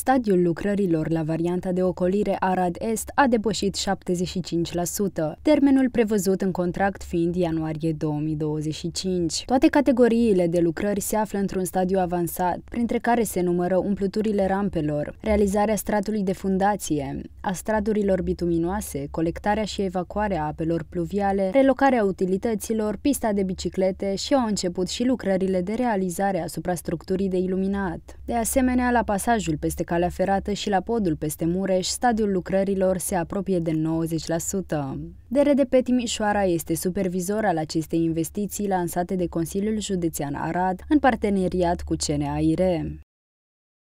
Stadiul lucrărilor la varianta de ocolire Arad Est a depășit 75%, termenul prevăzut în contract fiind ianuarie 2025. Toate categoriile de lucrări se află într-un stadiu avansat, printre care se numără umpluturile rampelor, realizarea stratului de fundație, a straturilor bituminoase, colectarea și evacuarea apelor pluviale, relocarea utilităților, pista de biciclete și au început și lucrările de realizare asupra structurii de iluminat. De asemenea, la pasajul peste calea ferată și la podul peste Mureș, stadiul lucrărilor se apropie de 90%. DRDP Timișoara este supervizor al acestei investiții lansate de Consiliul Județean Arad în parteneriat cu CNAIR.